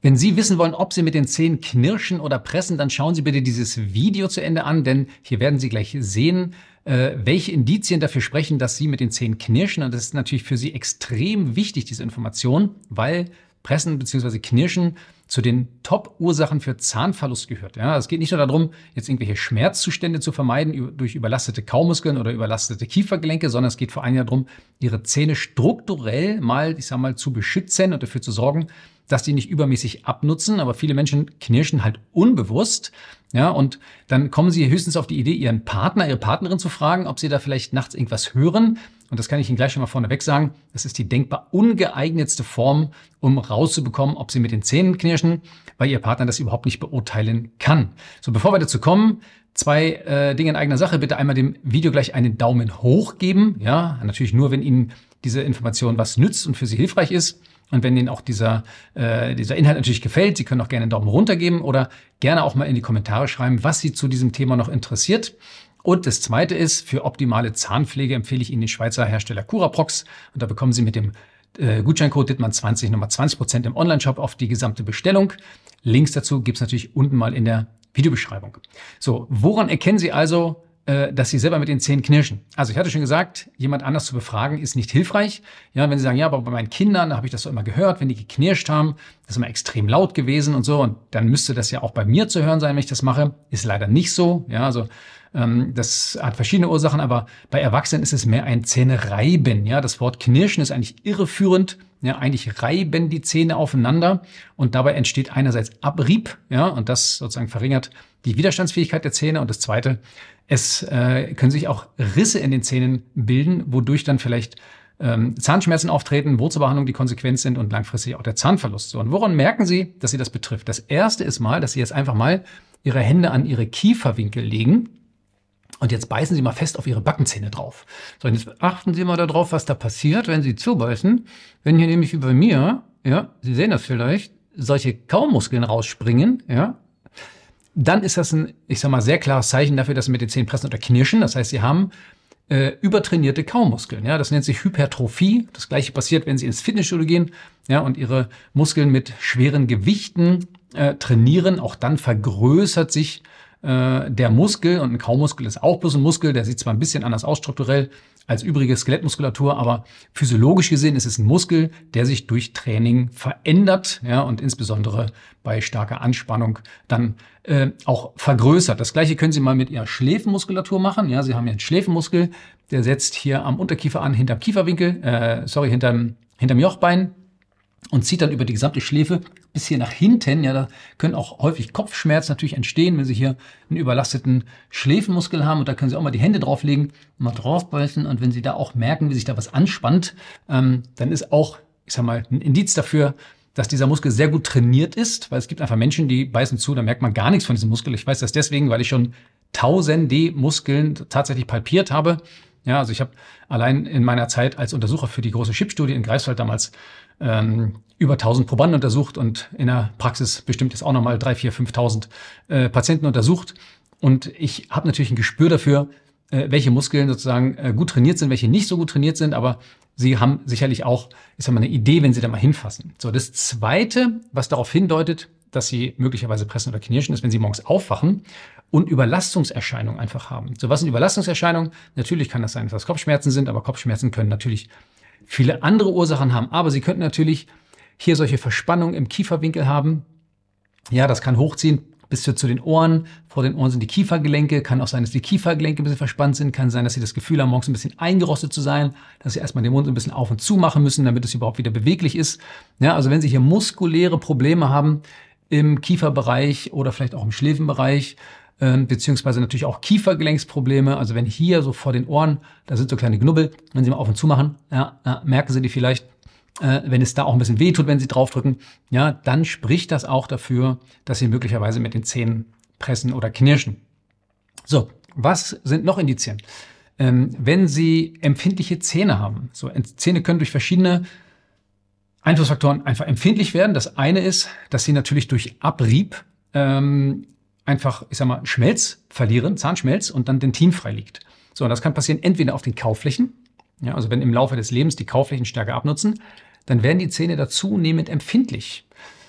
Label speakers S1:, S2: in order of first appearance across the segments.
S1: Wenn Sie wissen wollen, ob Sie mit den Zähnen knirschen oder pressen, dann schauen Sie bitte dieses Video zu Ende an, denn hier werden Sie gleich sehen, äh, welche Indizien dafür sprechen, dass Sie mit den Zähnen knirschen. Und das ist natürlich für Sie extrem wichtig, diese Information, weil Pressen bzw. Knirschen zu den Top-Ursachen für Zahnverlust gehört. Ja, es geht nicht nur darum, jetzt irgendwelche Schmerzzustände zu vermeiden durch überlastete Kaumuskeln oder überlastete Kiefergelenke, sondern es geht vor allem darum, ihre Zähne strukturell mal, ich sag mal, zu beschützen und dafür zu sorgen, dass die nicht übermäßig abnutzen, aber viele Menschen knirschen halt unbewusst. Ja, und dann kommen sie höchstens auf die Idee, ihren Partner, ihre Partnerin zu fragen, ob sie da vielleicht nachts irgendwas hören. Und das kann ich Ihnen gleich schon mal vorneweg sagen. Das ist die denkbar ungeeignetste Form, um rauszubekommen, ob sie mit den Zähnen knirschen, weil ihr Partner das überhaupt nicht beurteilen kann. So, bevor wir dazu kommen, zwei äh, Dinge in eigener Sache. Bitte einmal dem Video gleich einen Daumen hoch geben. Ja, natürlich nur, wenn Ihnen diese Information was nützt und für Sie hilfreich ist. Und wenn Ihnen auch dieser, äh, dieser Inhalt natürlich gefällt, Sie können auch gerne einen Daumen runter geben oder gerne auch mal in die Kommentare schreiben, was Sie zu diesem Thema noch interessiert. Und das zweite ist, für optimale Zahnpflege empfehle ich Ihnen den Schweizer Hersteller Curaprox. Und da bekommen Sie mit dem äh, Gutscheincode Dittmann20 nochmal 20% im Onlineshop auf die gesamte Bestellung. Links dazu gibt's natürlich unten mal in der Videobeschreibung. So, woran erkennen Sie also, äh, dass sie selber mit den Zähnen knirschen. Also ich hatte schon gesagt, jemand anders zu befragen ist nicht hilfreich. Ja, wenn sie sagen, ja, aber bei meinen Kindern habe ich das so immer gehört, wenn die geknirscht haben, das ist immer extrem laut gewesen und so und dann müsste das ja auch bei mir zu hören sein, wenn ich das mache. Ist leider nicht so. Ja, also ähm, das hat verschiedene Ursachen, aber bei Erwachsenen ist es mehr ein Zähnereiben. Ja, das Wort knirschen ist eigentlich irreführend. Ja, eigentlich reiben die Zähne aufeinander und dabei entsteht einerseits Abrieb, ja, und das sozusagen verringert die Widerstandsfähigkeit der Zähne und das zweite es äh, können sich auch Risse in den Zähnen bilden, wodurch dann vielleicht ähm, Zahnschmerzen auftreten, Wurzelbehandlung die Konsequenz sind und langfristig auch der Zahnverlust. So, und woran merken Sie, dass Sie das betrifft? Das erste ist mal, dass Sie jetzt einfach mal Ihre Hände an Ihre Kieferwinkel legen und jetzt beißen Sie mal fest auf Ihre Backenzähne drauf. So, und jetzt achten Sie mal darauf, was da passiert, wenn Sie zubeißen. Wenn hier nämlich wie bei mir, ja, Sie sehen das vielleicht, solche Kaumuskeln rausspringen, ja, dann ist das ein, ich sag mal, sehr klares Zeichen dafür, dass sie mit den Zehen pressen oder knirschen. Das heißt, sie haben äh, übertrainierte Kaumuskeln. Ja, das nennt sich Hypertrophie. Das gleiche passiert, wenn sie ins Fitnessstudio gehen ja, und ihre Muskeln mit schweren Gewichten äh, trainieren. Auch dann vergrößert sich äh, der Muskel und ein Kaumuskel ist auch bloß ein Muskel, der sieht zwar ein bisschen anders aus strukturell als übrige Skelettmuskulatur, aber physiologisch gesehen ist es ein Muskel, der sich durch Training verändert ja, und insbesondere bei starker Anspannung dann äh, auch vergrößert. Das gleiche können Sie mal mit Ihrer Schläfenmuskulatur machen. Ja, Sie haben ja einen Schläfenmuskel, der setzt hier am Unterkiefer an, hinterm Kieferwinkel, äh, sorry, hinterm, hinterm Jochbein und zieht dann über die gesamte Schläfe bis hier nach hinten. Ja, da können auch häufig Kopfschmerzen natürlich entstehen, wenn Sie hier einen überlasteten Schläfenmuskel haben. Und da können Sie auch mal die Hände drauflegen, mal draufbeißen. Und wenn Sie da auch merken, wie sich da was anspannt, ähm, dann ist auch, ich sag mal, ein Indiz dafür, dass dieser Muskel sehr gut trainiert ist, weil es gibt einfach Menschen, die beißen zu, da merkt man gar nichts von diesem Muskel. Ich weiß das deswegen, weil ich schon tausende Muskeln tatsächlich palpiert habe. Ja, also ich habe allein in meiner Zeit als Untersucher für die große Chip-Studie in Greifswald damals ähm, über 1000 Probanden untersucht und in der Praxis bestimmt jetzt auch nochmal 3.000, 4.000, 5.000 äh, Patienten untersucht. Und ich habe natürlich ein Gespür dafür, äh, welche Muskeln sozusagen äh, gut trainiert sind, welche nicht so gut trainiert sind, aber sie haben sicherlich auch, ich sag mal, eine Idee, wenn sie da mal hinfassen. So, das Zweite, was darauf hindeutet, dass sie möglicherweise pressen oder knirschen, ist, wenn sie morgens aufwachen und Überlastungserscheinungen einfach haben. So was sind Überlastungserscheinungen? Natürlich kann das sein, dass das Kopfschmerzen sind, aber Kopfschmerzen können natürlich viele andere Ursachen haben. Aber sie könnten natürlich hier solche Verspannungen im Kieferwinkel haben. Ja, das kann hochziehen bis zu, den Ohren. Vor den Ohren sind die Kiefergelenke. Kann auch sein, dass die Kiefergelenke ein bisschen verspannt sind. Kann sein, dass sie das Gefühl haben, morgens ein bisschen eingerostet zu sein. Dass sie erstmal den Mund ein bisschen auf und zu machen müssen, damit es überhaupt wieder beweglich ist. Ja, also wenn sie hier muskuläre Probleme haben im Kieferbereich oder vielleicht auch im Schläfenbereich, ähm, beziehungsweise natürlich auch Kiefergelenksprobleme. Also wenn hier so vor den Ohren, da sind so kleine Knubbel, wenn Sie mal auf und zu machen, ja, ja, merken Sie die vielleicht. Äh, wenn es da auch ein bisschen wehtut, wenn Sie draufdrücken, ja, dann spricht das auch dafür, dass Sie möglicherweise mit den Zähnen pressen oder knirschen. So, was sind noch Indizien? Ähm, wenn Sie empfindliche Zähne haben, so Zähne können durch verschiedene Einflussfaktoren einfach empfindlich werden. Das eine ist, dass sie natürlich durch Abrieb ähm, einfach, ich sag mal, Schmelz verlieren, Zahnschmelz und dann Dentin freiliegt. So, und das kann passieren entweder auf den Kauflächen, ja, also wenn im Laufe des Lebens die Kauflächen stärker abnutzen, dann werden die Zähne da zunehmend empfindlich.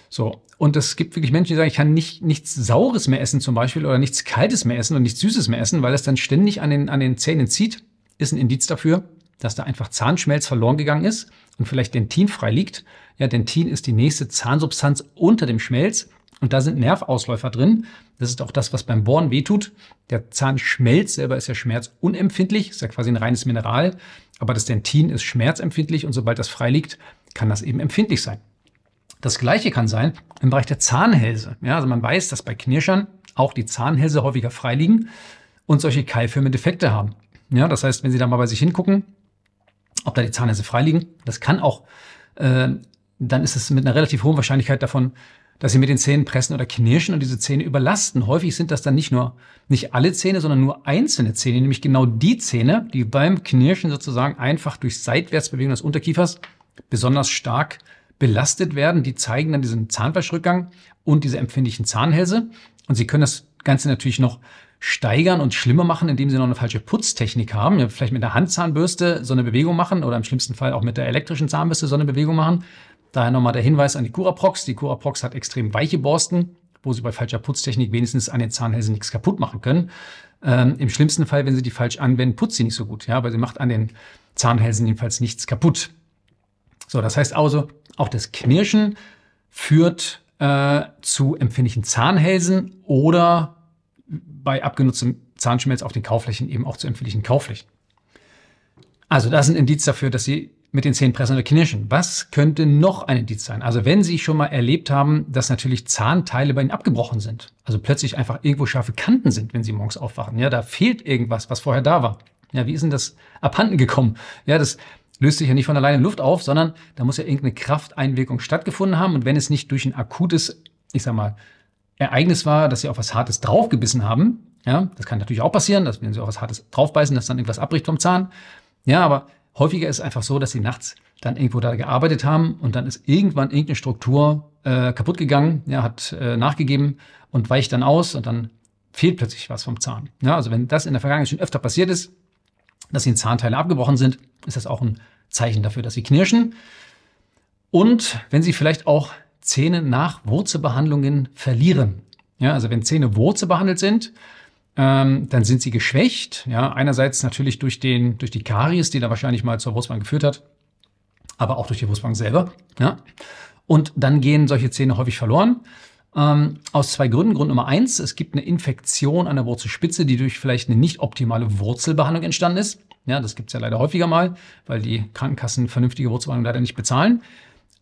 S1: So. Und es gibt wirklich Menschen, die sagen, ich kann nicht, nichts Saures mehr essen zum Beispiel oder nichts Kaltes mehr essen und nichts Süßes mehr essen, weil das dann ständig an den, an den Zähnen zieht. Ist ein Indiz dafür, dass da einfach Zahnschmelz verloren gegangen ist und vielleicht Dentin frei liegt. Ja, Dentin ist die nächste Zahnsubstanz unter dem Schmelz und da sind Nervausläufer drin. Das ist auch das, was beim Bohren wehtut. Der Zahnschmelz selber ist ja schmerzunempfindlich, ist ja quasi ein reines Mineral. Aber das Dentin ist schmerzempfindlich und sobald das freiliegt, kann das eben empfindlich sein. Das gleiche kann sein im Bereich der Zahnhälse. Ja, also man weiß, dass bei Knirschern auch die Zahnhälse häufiger freiliegen und solche keilförmigen Defekte haben. Ja, das heißt, wenn Sie da mal bei sich hingucken, ob da die Zahnhälse freiliegen, das kann auch, äh, dann ist es mit einer relativ hohen Wahrscheinlichkeit davon dass sie mit den Zähnen pressen oder knirschen und diese Zähne überlasten. Häufig sind das dann nicht nur nicht alle Zähne, sondern nur einzelne Zähne, nämlich genau die Zähne, die beim Knirschen sozusagen einfach durch Seitwärtsbewegung des Unterkiefers besonders stark belastet werden. Die zeigen dann diesen Zahnfleischrückgang und diese empfindlichen Zahnhälse. Und sie können das Ganze natürlich noch steigern und schlimmer machen, indem sie noch eine falsche Putztechnik haben. Ja, vielleicht mit der Handzahnbürste so eine Bewegung machen oder im schlimmsten Fall auch mit der elektrischen Zahnbürste so eine Bewegung machen. Daher nochmal der Hinweis an die Curaprox. Die Curaprox hat extrem weiche Borsten, wo sie bei falscher Putztechnik wenigstens an den Zahnhälsen nichts kaputt machen können. Ähm, Im schlimmsten Fall, wenn sie die falsch anwenden, putzt sie nicht so gut. Ja, aber sie macht an den Zahnhälsen jedenfalls nichts kaputt. So, das heißt also, auch das Knirschen führt äh, zu empfindlichen Zahnhälsen oder bei abgenutztem Zahnschmelz auf den Kaufflächen eben auch zu empfindlichen Kaufflächen. Also das ist ein Indiz dafür, dass Sie mit den zehn Pressen oder Knirschen. Was könnte noch ein Indiz sein? Also wenn Sie schon mal erlebt haben, dass natürlich Zahnteile bei Ihnen abgebrochen sind, also plötzlich einfach irgendwo scharfe Kanten sind, wenn Sie morgens aufwachen. Ja, da fehlt irgendwas, was vorher da war. Ja, wie ist denn das abhanden gekommen? Ja, das löst sich ja nicht von alleine in Luft auf, sondern da muss ja irgendeine Krafteinwirkung stattgefunden haben. Und wenn es nicht durch ein akutes, ich sag mal, Ereignis war, dass Sie auf was Hartes draufgebissen haben, ja, das kann natürlich auch passieren, dass wenn Sie auf was Hartes draufbeißen, dass dann irgendwas abbricht vom Zahn. Ja, aber Häufiger ist es einfach so, dass sie nachts dann irgendwo da gearbeitet haben und dann ist irgendwann irgendeine Struktur äh, kaputt gegangen, ja, hat äh, nachgegeben und weicht dann aus und dann fehlt plötzlich was vom Zahn. Ja, also wenn das in der Vergangenheit schon öfter passiert ist, dass ihnen Zahnteile abgebrochen sind, ist das auch ein Zeichen dafür, dass sie knirschen. Und wenn sie vielleicht auch Zähne nach Wurzelbehandlungen verlieren. Ja, also wenn Zähne wurzelbehandelt sind, ähm, dann sind sie geschwächt. Ja, einerseits natürlich durch, den, durch die Karies, die da wahrscheinlich mal zur Wurzbank geführt hat, aber auch durch die Wurzbank selber. Ja. Und dann gehen solche Zähne häufig verloren. Ähm, aus zwei Gründen. Grund Nummer eins, es gibt eine Infektion an der Wurzelspitze, die durch vielleicht eine nicht optimale Wurzelbehandlung entstanden ist. Ja, das gibt's ja leider häufiger mal, weil die Krankenkassen vernünftige Wurzelbehandlung leider nicht bezahlen.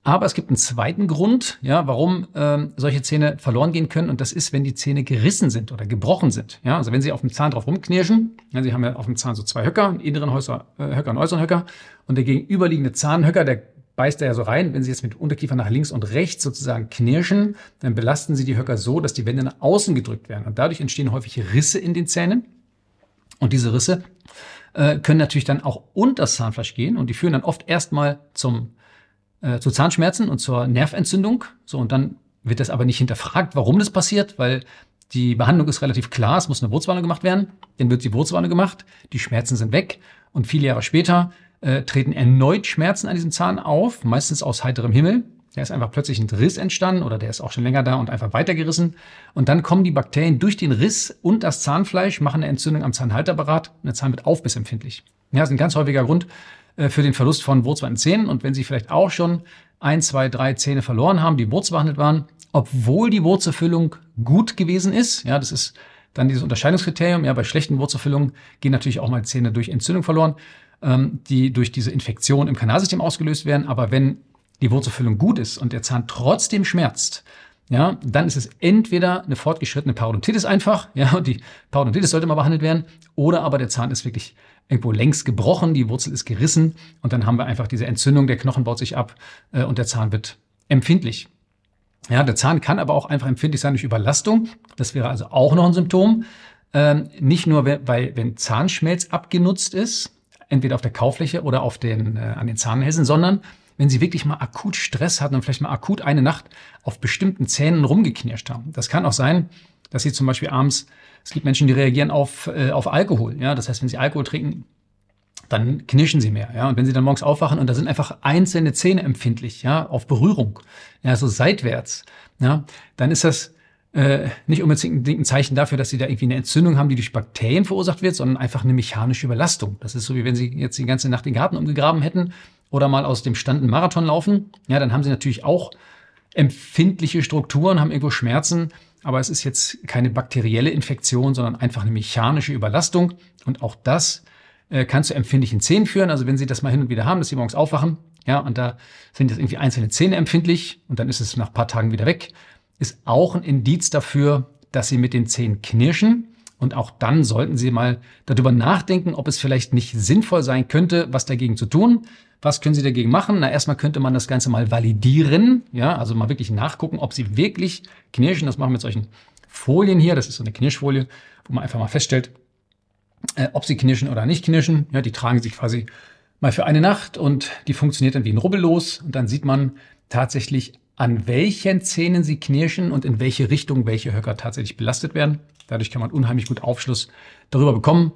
S1: Aber es gibt einen zweiten Grund, ja, warum ähm, solche Zähne verloren gehen können. Und das ist, wenn die Zähne gerissen sind oder gebrochen sind. Ja, also wenn Sie auf dem Zahn drauf rumknirschen, ja, Sie haben ja auf dem Zahn so zwei Höcker, einen inneren Höcker, äh, Höcker und äußeren Höcker. Und der gegenüberliegende Zahnhöcker, der beißt da ja so rein. Wenn Sie jetzt mit Unterkiefer nach links und rechts sozusagen knirschen, dann belasten Sie die Höcker so, dass die Wände nach außen gedrückt werden. Und dadurch entstehen häufig Risse in den Zähnen. Und diese Risse äh, können natürlich dann auch unter das Zahnfleisch gehen und die führen dann oft erstmal zum äh, zu Zahnschmerzen und zur Nerventzündung. So, und dann wird das aber nicht hinterfragt, warum das passiert, weil die Behandlung ist relativ klar, es muss eine Wurzelwanne gemacht werden, dann wird die Wurzelwanne gemacht, die Schmerzen sind weg und viele Jahre später äh, treten erneut Schmerzen an diesem Zahn auf, meistens aus heiterem Himmel. Da ist einfach plötzlich ein Riss entstanden oder der ist auch schon länger da und einfach weitergerissen. Und dann kommen die Bakterien durch den Riss und das Zahnfleisch, machen eine Entzündung am Zahnhalterberat und der Zahn wird aufbissempfindlich. Ja, das ist ein ganz häufiger Grund, äh, für den Verlust von Wurzeln Und wenn Sie vielleicht auch schon ein, zwei, drei Zähne verloren haben, die wurzelbehandelt waren, obwohl die Wurzelfüllung gut gewesen ist, ja, das ist dann dieses Unterscheidungskriterium, ja, bei schlechten Wurzelfüllungen gehen natürlich auch mal Zähne durch Entzündung verloren, ähm, die durch diese Infektion im Kanalsystem ausgelöst werden. Aber wenn die Wurzelfüllung gut ist und der Zahn trotzdem schmerzt, ja, dann ist es entweder eine fortgeschrittene Parodontitis einfach, ja, und die Parodontitis sollte mal behandelt werden, oder aber der Zahn ist wirklich irgendwo längs gebrochen, die Wurzel ist gerissen und dann haben wir einfach diese Entzündung, der Knochen baut sich ab äh, und der Zahn wird empfindlich. Ja, der Zahn kann aber auch einfach empfindlich sein durch Überlastung. Das wäre also auch noch ein Symptom. Ähm, nicht nur, weil wenn Zahnschmelz abgenutzt ist, entweder auf der Kaufläche oder auf den, äh, an den Zahnhälsen, sondern wenn sie wirklich mal akut Stress hatten und vielleicht mal akut eine Nacht auf bestimmten Zähnen rumgeknirscht haben. Das kann auch sein, dass sie zum Beispiel abends, es gibt Menschen, die reagieren auf, äh, auf Alkohol. Ja? Das heißt, wenn sie Alkohol trinken, dann knirschen sie mehr. Ja? Und wenn sie dann morgens aufwachen und da sind einfach einzelne Zähne empfindlich, ja, auf Berührung, ja, so seitwärts, ja, dann ist das äh, nicht unbedingt ein Zeichen dafür, dass sie da irgendwie eine Entzündung haben, die durch Bakterien verursacht wird, sondern einfach eine mechanische Überlastung. Das ist so, wie wenn sie jetzt die ganze Nacht den Garten umgegraben hätten oder mal aus dem Stand einen Marathon laufen, ja, dann haben sie natürlich auch empfindliche Strukturen, haben irgendwo Schmerzen, aber es ist jetzt keine bakterielle Infektion, sondern einfach eine mechanische Überlastung und auch das äh, kann zu empfindlichen Zähnen führen. Also wenn Sie das mal hin und wieder haben, dass Sie morgens aufwachen, ja, und da sind jetzt irgendwie einzelne Zähne empfindlich und dann ist es nach paar Tagen wieder weg, ist auch ein Indiz dafür, dass Sie mit den Zähnen knirschen und auch dann sollten Sie mal darüber nachdenken, ob es vielleicht nicht sinnvoll sein könnte, was dagegen zu tun. Was können Sie dagegen machen? Na, erstmal könnte man das Ganze mal validieren. Ja, also mal wirklich nachgucken, ob Sie wirklich knirschen. Das machen wir mit solchen Folien hier. Das ist so eine Knirschfolie, wo man einfach mal feststellt, äh, ob Sie knirschen oder nicht knirschen. Ja, die tragen sich quasi mal für eine Nacht und die funktioniert dann wie ein Rubbellos. Und dann sieht man tatsächlich, an welchen Zähnen sie knirschen und in welche Richtung welche Höcker tatsächlich belastet werden. Dadurch kann man unheimlich gut Aufschluss darüber bekommen,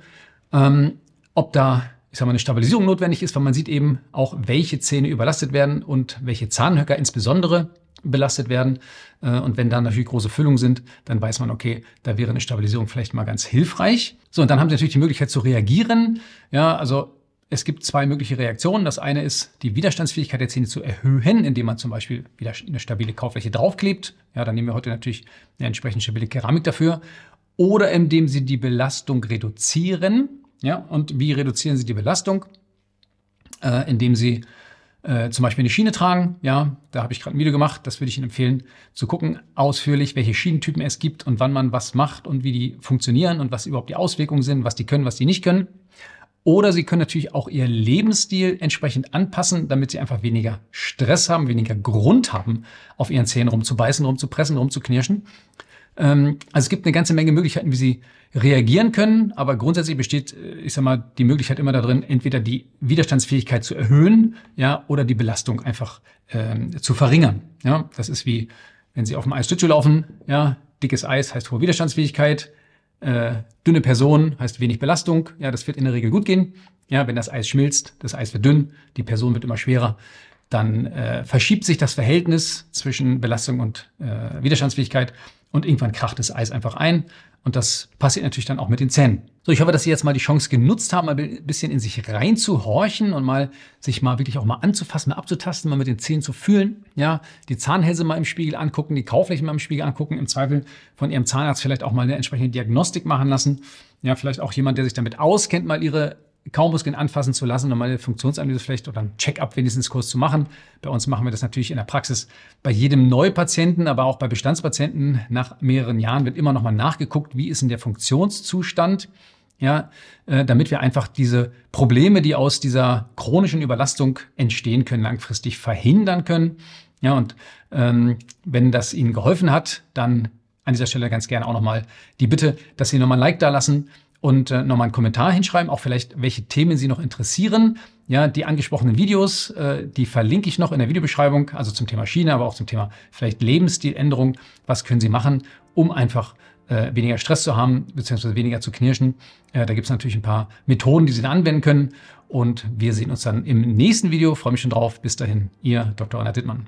S1: ähm, ob da ich sag mal, eine Stabilisierung notwendig ist, weil man sieht eben auch, welche Zähne überlastet werden und welche Zahnhöcker insbesondere belastet werden. Äh, und wenn da natürlich große Füllungen sind, dann weiß man, okay, da wäre eine Stabilisierung vielleicht mal ganz hilfreich. So, und dann haben sie natürlich die Möglichkeit zu reagieren. Ja, also es gibt zwei mögliche Reaktionen. Das eine ist, die Widerstandsfähigkeit der Zähne zu erhöhen, indem man zum Beispiel wieder eine stabile Kaufläche draufklebt. Ja, dann nehmen wir heute natürlich eine entsprechend stabile Keramik dafür oder indem sie die Belastung reduzieren. Ja, und wie reduzieren sie die Belastung? Äh, indem sie äh, zum Beispiel eine Schiene tragen. Ja, da habe ich gerade ein Video gemacht. Das würde ich Ihnen empfehlen, zu gucken ausführlich, welche Schienentypen es gibt und wann man was macht und wie die funktionieren und was überhaupt die Auswirkungen sind, was die können, was die nicht können. Oder Sie können natürlich auch Ihr Lebensstil entsprechend anpassen, damit Sie einfach weniger Stress haben, weniger Grund haben, auf Ihren Zähnen rumzubeißen, rumzupressen, rumzuknirschen. Ähm, also es gibt eine ganze Menge Möglichkeiten, wie sie reagieren können, aber grundsätzlich besteht, äh, ich sag mal, die Möglichkeit immer darin, entweder die Widerstandsfähigkeit zu erhöhen, ja, oder die Belastung einfach ähm, zu verringern. Ja, das ist wie, wenn Sie auf dem Eisstütze laufen, ja, dickes Eis heißt hohe Widerstandsfähigkeit, äh, dünne Person heißt wenig Belastung, ja, das wird in der Regel gut gehen. Ja, wenn das Eis schmilzt, das Eis wird dünn, die Person wird immer schwerer dann äh, verschiebt sich das Verhältnis zwischen Belastung und äh, Widerstandsfähigkeit und irgendwann kracht das Eis einfach ein. Und das passiert natürlich dann auch mit den Zähnen. So, ich hoffe, dass Sie jetzt mal die Chance genutzt haben, mal ein bisschen in sich reinzuhorchen und mal sich mal wirklich auch mal anzufassen, mal abzutasten, mal mit den Zähnen zu fühlen. Ja, die Zahnhälse mal im Spiegel angucken, die Kauflächen mal im Spiegel angucken, im Zweifel von Ihrem Zahnarzt vielleicht auch mal eine entsprechende Diagnostik machen lassen. Ja, vielleicht auch jemand, der sich damit auskennt, mal Ihre Kaumuskeln anfassen zu lassen, normale Funktionsanalyse vielleicht oder einen Check-up wenigstens kurz zu machen. Bei uns machen wir das natürlich in der Praxis bei jedem Neupatienten, aber auch bei Bestandspatienten nach mehreren Jahren wird immer nochmal nachgeguckt, wie ist denn der Funktionszustand, ja, äh, damit wir einfach diese Probleme, die aus dieser chronischen Überlastung entstehen können, langfristig verhindern können. Ja, und ähm, wenn das Ihnen geholfen hat, dann an dieser Stelle ganz gerne auch nochmal die Bitte, dass Sie nochmal ein Like da lassen und äh, nochmal einen Kommentar hinschreiben, auch vielleicht, welche Themen Sie noch interessieren. Ja, die angesprochenen Videos, äh, die verlinke ich noch in der Videobeschreibung, also zum Thema Schiene, aber auch zum Thema vielleicht Lebensstiländerung. Was können Sie machen, um einfach äh, weniger Stress zu haben, beziehungsweise weniger zu knirschen? Äh, da gibt es natürlich ein paar Methoden, die Sie dann anwenden können. Und wir sehen uns dann im nächsten Video. Freue mich schon drauf. Bis dahin, Ihr Dr. Anna Dittmann.